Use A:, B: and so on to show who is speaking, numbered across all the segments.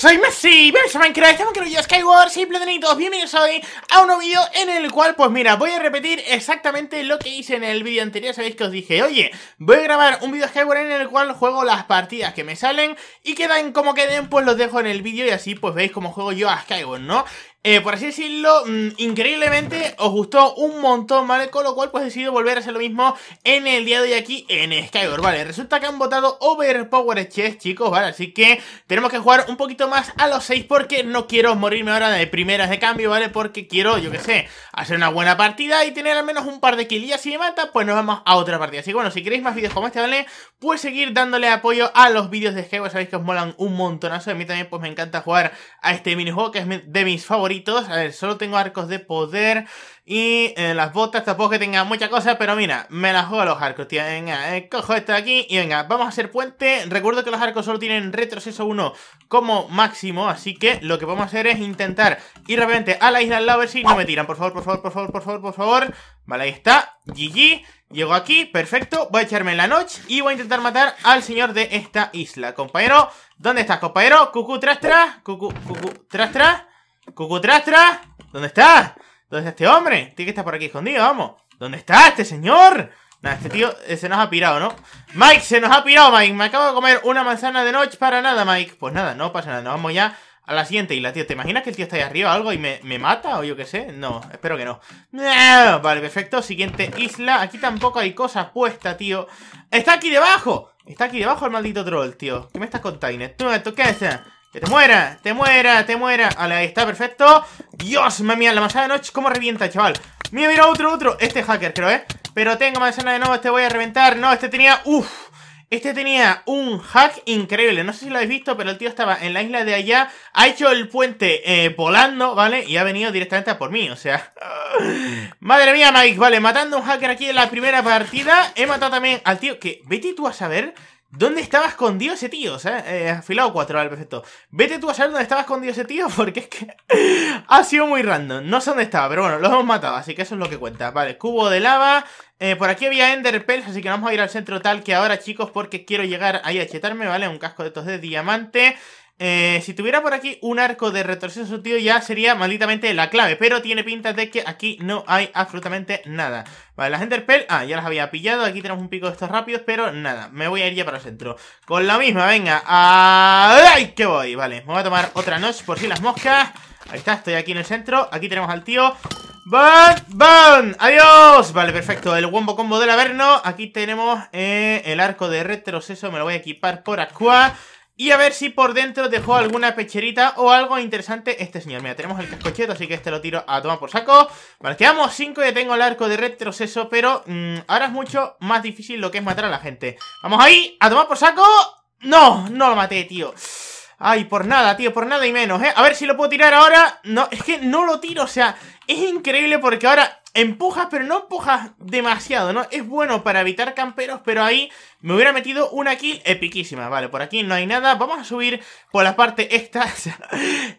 A: Soy Messi, bienvenidos a Minecraft, estamos con yo Skyward, simple tenitos, bienvenidos hoy a un nuevo vídeo en el cual, pues mira, voy a repetir exactamente lo que hice en el vídeo anterior, sabéis que os dije, oye, voy a grabar un vídeo Skyward en el cual juego las partidas que me salen y quedan como queden, pues los dejo en el vídeo y así pues veis cómo juego yo a Skyward, ¿no? Eh, por así decirlo, mm, increíblemente os gustó un montón, ¿vale? Con lo cual pues he decidido volver a hacer lo mismo en el día de hoy aquí en Skyward, ¿vale? Resulta que han votado Overpower Chess, chicos, ¿vale? Así que tenemos que jugar un poquito más a los 6 porque no quiero morirme ahora de primeras de cambio, ¿vale? Porque quiero, yo que sé, hacer una buena partida y tener al menos un par de kills. Si me mata, pues nos vamos a otra partida. Así que bueno, si queréis más vídeos como este, ¿vale? Pues seguir dándole apoyo a los vídeos de Skyward, sabéis que os molan un montonazo. A mí también pues me encanta jugar a este minijuego que es de mis favoritos a ver, solo tengo arcos de poder y eh, las botas tampoco que tengan mucha cosa, pero mira, me las juego a los arcos, tío. Venga, eh, cojo esto de aquí y venga, vamos a hacer puente. Recuerdo que los arcos solo tienen retroceso 1 como máximo, así que lo que vamos a hacer es intentar ir repente a la isla al lado a ver si no me tiran. Por favor, por favor, por favor, por favor, por favor. Vale, ahí está. GG. Llego aquí, perfecto, voy a echarme en la noche y voy a intentar matar al señor de esta isla Compañero, ¿dónde estás, compañero? Cucu, tras, tras, Cucu, cucu, tras, tras ¡Cucutrastra! ¿Dónde está? ¿Dónde está este hombre? Tiene que estar por aquí escondido, vamos. ¿Dónde está este señor? Nada, este tío eh, se nos ha pirado, ¿no? Mike, se nos ha pirado, Mike. Me acabo de comer una manzana de noche para nada, Mike. Pues nada, no pasa nada. Nos vamos ya a la siguiente isla, tío. ¿Te imaginas que el tío está ahí arriba o algo y me, me mata o yo qué sé? No, espero que no. Vale, perfecto. Siguiente isla. Aquí tampoco hay cosa puesta, tío. ¡Está aquí debajo! Está aquí debajo el maldito troll, tío. ¿Qué me estás contando? ¿Tú me toques? Que te muera, te muera, te muera. Ahí está, perfecto. Dios, mami, la manzana de noche, cómo revienta, chaval. Mira, mira, otro, otro. Este hacker, creo, ¿eh? Pero tengo manzana de nuevo, este voy a reventar. No, este tenía... Uf. Este tenía un hack increíble, no sé si lo habéis visto, pero el tío estaba en la isla de allá, ha hecho el puente eh, volando, ¿vale? Y ha venido directamente a por mí, o sea... Madre mía, Mike, vale, matando a un hacker aquí en la primera partida, he matado también al tío que... Vete tú a saber ¿Dónde estaba escondido ese tío? Eh, afilado 4, vale, perfecto. Vete tú a saber dónde estaba escondido ese tío porque es que ha sido muy random. No sé dónde estaba, pero bueno, los hemos matado, así que eso es lo que cuenta. Vale, cubo de lava. Eh, por aquí había ender pearls, así que vamos a ir al centro tal que ahora, chicos, porque quiero llegar ahí a chetarme, ¿vale? Un casco de estos de diamante. Eh, si tuviera por aquí un arco de retroceso, tío ya sería malditamente la clave, pero tiene pinta de que aquí no hay absolutamente nada. Vale, las pel, ah, ya las había pillado, aquí tenemos un pico de estos rápidos, pero nada, me voy a ir ya para el centro. Con la misma, venga, ¡ay, que voy! Vale, me voy a tomar otra noche por si las moscas. Ahí está, estoy aquí en el centro, aquí tenemos al tío... ¡Bum! ¡Bum! ¡Adiós! Vale, perfecto. El Wombo Combo del Averno. Aquí tenemos eh, el arco de retroceso. Me lo voy a equipar por acá. Y a ver si por dentro dejó alguna pecherita o algo interesante este señor. Mira, tenemos el cascochete, así que este lo tiro a tomar por saco. Vale, quedamos 5 y tengo el arco de retroceso, pero mm, ahora es mucho más difícil lo que es matar a la gente. ¡Vamos ahí! ¡A tomar por saco! ¡No! No lo maté, tío. Ay, por nada, tío, por nada y menos, ¿eh? A ver si lo puedo tirar ahora. No, es que no lo tiro, o sea, es increíble porque ahora empujas, pero no empujas demasiado, ¿no? Es bueno para evitar camperos, pero ahí me hubiera metido una kill epiquísima. Vale, por aquí no hay nada. Vamos a subir por la parte esta.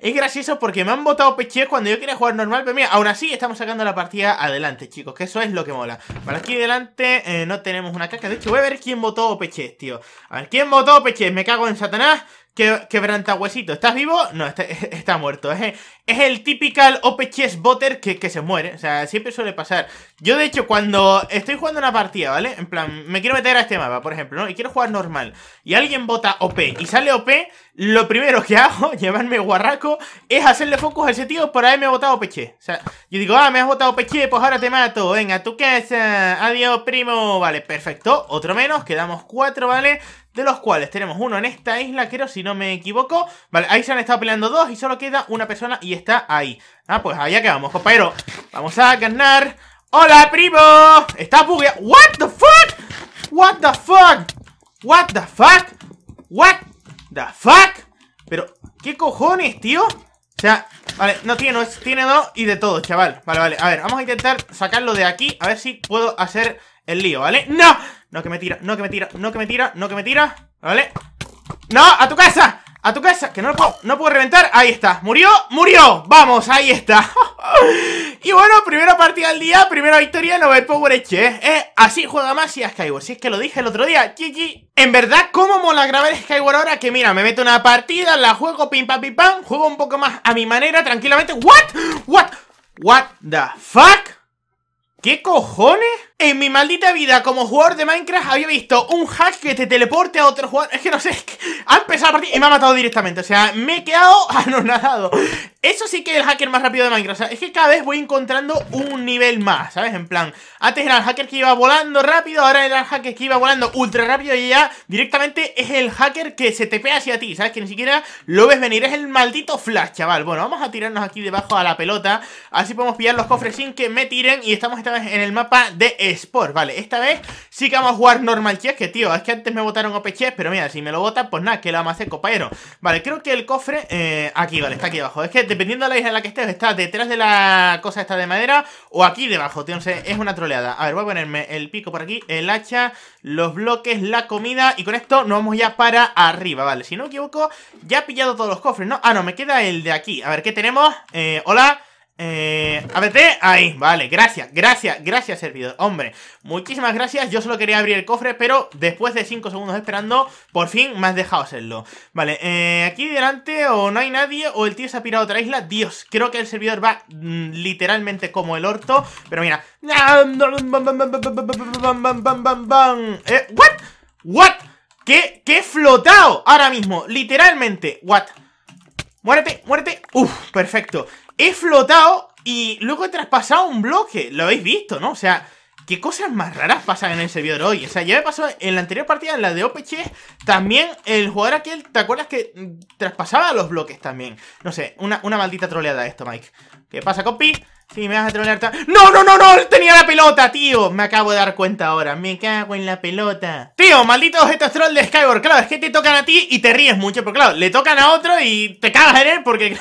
A: es gracioso porque me han votado peche cuando yo quería jugar normal, pero mira, aún así estamos sacando la partida adelante, chicos, que eso es lo que mola. Vale, aquí adelante eh, no tenemos una caca. De hecho, voy a ver quién votó peche, tío. A ver, ¿quién votó peche? Me cago en Satanás. Que, quebrantahuesito, ¿estás vivo? No, está, muerto. Es, el típico OP chess botter que, que, se muere. O sea, siempre suele pasar. Yo, de hecho, cuando estoy jugando una partida, ¿vale? En plan, me quiero meter a este mapa, por ejemplo, ¿no? Y quiero jugar normal. Y alguien vota OP y sale OP, lo primero que hago, llevarme guarraco, es hacerle focus a ese tío por haberme votado OP O sea, yo digo, ah, me has votado peche, pues ahora te mato, venga, tú tu casa, adiós, primo. Vale, perfecto, otro menos, quedamos cuatro, ¿vale? De los cuales tenemos uno en esta isla, creo, si no me equivoco. Vale, ahí se han estado peleando dos y solo queda una persona y está ahí. Ah, pues allá que vamos, compañero. Vamos a ganar. ¡Hola, primo! Está bugueado. ¿What the fuck? ¿What the fuck? ¿What the fuck? ¿What the fuck? Pero, ¿qué cojones, tío? O sea, vale, no tiene, no, tiene dos y de todo, chaval Vale, vale, a ver, vamos a intentar sacarlo de aquí A ver si puedo hacer el lío, ¿vale? ¡No! No que me tira, no que me tira, no que me tira, no que me tira ¿Vale? ¡No! ¡A tu casa! A tu casa, que no lo puedo, no puedo reventar Ahí está, murió, murió, vamos, ahí está Y bueno, primera partida del día, primera victoria el Power, H ¿eh? eh, Así juega más y a Skyward Si es que lo dije el otro día, GG En verdad, cómo mola grabar Skyward ahora Que mira, me meto una partida, la juego pim pam pim pam Juego un poco más a mi manera, tranquilamente What, what, what the fuck ¿Qué cojones? En mi maldita vida como jugador de Minecraft había visto un hack que te teleporte a otro jugador. Es que no sé, ha empezado a partir y me ha matado directamente. O sea, me he quedado anonadado. Eso sí que es el hacker más rápido de Minecraft. O sea, es que cada vez voy encontrando un nivel más, ¿sabes? En plan, antes era el hacker que iba volando rápido, ahora era el hacker que iba volando ultra rápido y ya directamente es el hacker que se te pega hacia ti, ¿sabes? Que ni siquiera lo ves venir. Es el maldito flash, chaval. Bueno, vamos a tirarnos aquí debajo a la pelota. Así podemos pillar los cofres sin que me tiren y estamos esta vez en el mapa de Sport, vale. Esta vez sí que vamos a jugar normal es que tío, es que antes me botaron OP chess, pero mira, si me lo botan, pues nada, que lo vamos a hacer, compañero. Vale, creo que el cofre, eh, aquí, vale, está aquí abajo. Es que dependiendo de la isla en la que estés, está detrás de la cosa esta de madera o aquí debajo, tío. no sé, es una troleada. A ver, voy a ponerme el pico por aquí, el hacha, los bloques, la comida y con esto nos vamos ya para arriba, vale. Si no me equivoco, ya he pillado todos los cofres, ¿no? Ah, no, me queda el de aquí. A ver, ¿qué tenemos? Eh, hola... Eh, ABT, ahí, vale, gracias, gracias, gracias servidor Hombre, muchísimas gracias, yo solo quería abrir el cofre Pero después de 5 segundos esperando, por fin me has dejado hacerlo Vale, eh, aquí delante o no hay nadie o el tío se ha pirado a otra isla Dios, creo que el servidor va mm, literalmente como el orto Pero mira eh, ¿What? ¿What? ¿Qué? ¿Qué flotado ahora mismo? Literalmente, ¿what? Muérete, muérete Uf, perfecto he flotado y luego he traspasado un bloque. Lo habéis visto, ¿no? O sea, qué cosas más raras pasan en el servidor hoy. O sea, ya me pasó en la anterior partida, en la de Opeche también el jugador aquel, ¿te acuerdas que mm, traspasaba los bloques también? No sé, una, una maldita troleada esto, Mike. ¿Qué pasa, copi? Sí, me vas a trolear... ¡No, no, no, no! ¡Tenía la pelota, tío! Me acabo de dar cuenta ahora. Me cago en la pelota. Tío, malditos estos troll de Skyward. Claro, es que te tocan a ti y te ríes mucho. Pero claro, le tocan a otro y te cagas en él porque...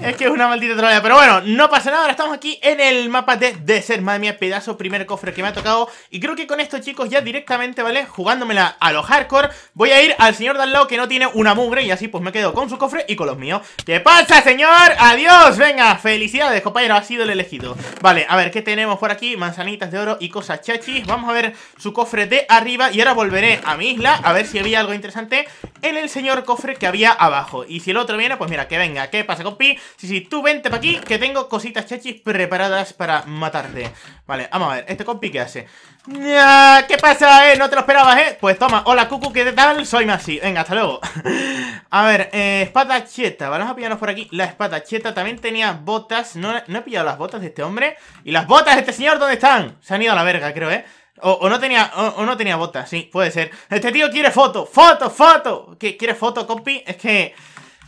A: es que es una maldita trolea. Pero bueno, no pasa nada. Ahora estamos aquí en el mapa de Desert. Madre mía, pedazo primer cofre que me ha tocado. Y creo que con esto, chicos, ya directamente, ¿vale? Jugándomela a los hardcore. Voy a ir al señor de al lado que no tiene una mugre. Y así pues me quedo con su cofre y con los míos. ¿Qué pasa, señor? ¡Adiós! Venga, feliz Felicidades, compañero, ha sido el elegido Vale, a ver, ¿qué tenemos por aquí? Manzanitas de oro y cosas chachis Vamos a ver su cofre de arriba Y ahora volveré a mi isla a ver si había algo interesante En el señor cofre que había abajo Y si el otro viene, pues mira, que venga ¿Qué pasa, compi? Si, si, tú vente para aquí Que tengo cositas chachis preparadas para matarte Vale, vamos a ver, ¿este compi qué hace? ¿Qué pasa, eh? No te lo esperabas, eh Pues toma, hola Cucu, ¿qué tal? Soy Masi Venga, hasta luego A ver, eh, espada cheta Vamos a pillarnos por aquí La espada cheta También tenía botas no, he pillado las botas de este hombre Y las botas de este señor, ¿dónde están? Se han ido a la verga, creo, eh o, no tenía o, o, no tenía botas, sí, puede ser Este tío quiere foto, foto, foto ¿Qué, ¿Quiere foto, compi? Es que...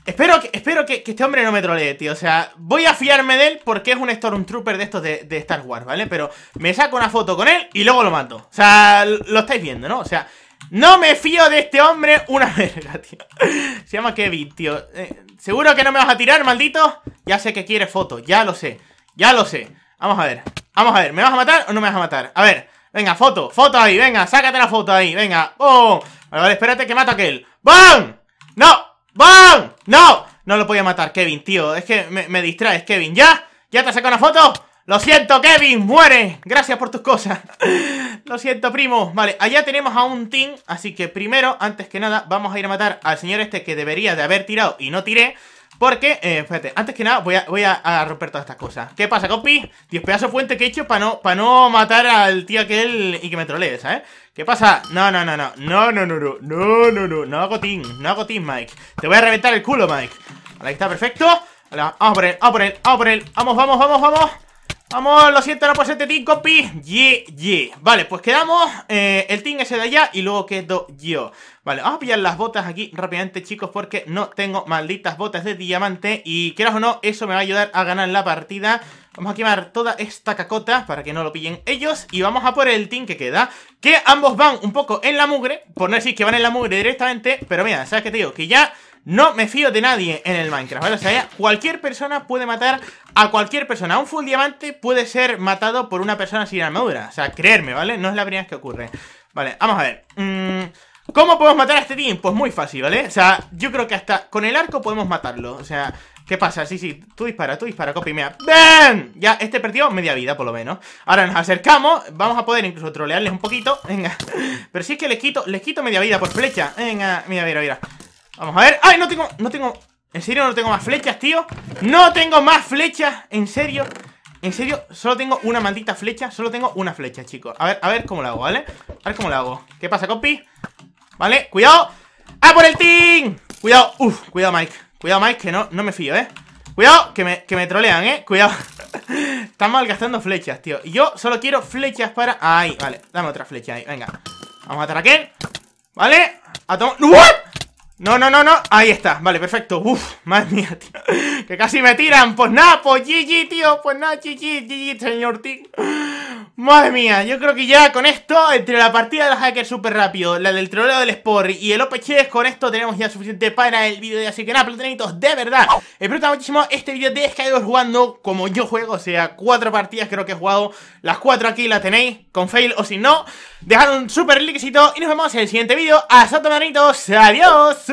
A: Espero, que, espero que, este hombre no me trolee, tío. O sea, voy a fiarme de él porque es un Stormtrooper de estos de, Star Wars, ¿vale? Pero me saco una foto con él y luego lo mato. O sea, lo estáis viendo, ¿no? O sea, no me fío de este hombre una verga, tío. Se llama Kevin, tío. Eh, ¿Seguro que no me vas a tirar, maldito? Ya sé que quiere foto, ya lo sé. Ya lo sé. Vamos a ver. Vamos a ver, ¿me vas a matar o no me vas a matar? A ver, venga, foto, foto ahí, venga, sácate la foto ahí, venga. ¡Oh! Vale, vale, espérate que mato a aquel. ¡BOOM! ¡No! ¡Bam! ¡No! No lo podía matar, Kevin, tío. Es que me, distraes, Kevin. ¡Ya! ¿Ya te saco una foto? ¡Lo siento, Kevin! ¡Muere! Gracias por tus cosas. lo siento, primo. Vale, allá tenemos a un team. Así que primero, antes que nada, vamos a ir a matar al señor este que debería de haber tirado y no tiré. Porque, eh, espérate, antes que nada voy a, voy a, romper todas estas cosas ¿Qué pasa, compi? diez pedazo de fuente que he hecho para no, para no matar al tío él y que me trolee, ¿eh ¿Qué pasa? No, no, no, no, no, no, no, no, no, no, no, no hago team, no hago team, Mike Te voy a reventar el culo, Mike Vale, ahí está, perfecto Vamos por él, vamos por él, vamos por él Vamos, vamos, vamos, vamos Vamos, lo siento, no puedo ser team, Yeah, yeah Vale, pues quedamos eh, el team ese de allá y luego quedo yo Vale, vamos a pillar las botas aquí rápidamente, chicos Porque no tengo malditas botas de diamante Y quieras o no, eso me va a ayudar a ganar la partida Vamos a quemar toda esta cacota para que no lo pillen ellos Y vamos a por el team que queda Que ambos van un poco en la mugre Por no decir que van en la mugre directamente Pero mira, ¿sabes qué te digo? Que ya... No me fío de nadie en el Minecraft, ¿vale? O sea, cualquier persona puede matar a cualquier persona. Un full diamante puede ser matado por una persona sin armadura. O sea, creerme, ¿vale? No es la primera vez que ocurre. Vale, vamos a ver. Mm, ¿Cómo podemos matar a este team? Pues muy fácil, ¿vale? O sea, yo creo que hasta con el arco podemos matarlo. O sea, ¿Qué pasa? Sí, sí, tú dispara, tú dispara, copy mea. ¡Ven! Ya, este perdió media vida, por lo menos. Ahora nos acercamos, vamos a poder incluso trolearles un poquito. Venga. Pero si es que les quito, les quito media vida por flecha. Venga, mira, mira, mira. Vamos a ver. ¡Ay, no tengo, no tengo... En serio, no tengo más flechas, tío No tengo más flechas, en serio En serio, solo tengo una maldita flecha Solo tengo una flecha, chicos A ver, a ver cómo la hago, ¿vale? A ver cómo la hago ¿Qué pasa, compi? Vale, cuidado ¡Ah, por el team! Cuidado, ¡Uf! cuidado, Mike Cuidado, Mike, que no, no me fío, ¿eh? Cuidado, que me, que me trolean, ¿eh? Cuidado Están gastando flechas, tío Y yo solo quiero flechas para... ¡Ay! vale Dame otra flecha ahí, venga Vamos a matar a Vale A tomar... ¿What? No, no, no, no. Ahí está. Vale, perfecto. Uf, madre mía, tío que casi me tiran. Pues nada, pues GG, tío. Pues nada, GG, GG, señor tío Madre mía, yo creo que ya con esto, entre la partida del hacker súper rápido, la del troleo del Sport y el OPC, con esto tenemos ya suficiente para el vídeo de así que nada, platonitos, de verdad. Espero muchísimo este vídeo de Skyward jugando como yo juego, o sea, cuatro partidas creo que he jugado, las cuatro aquí las tenéis, con fail o si no. Dejad un súper likecito y nos vemos en el siguiente vídeo. Hasta pronto, adiós.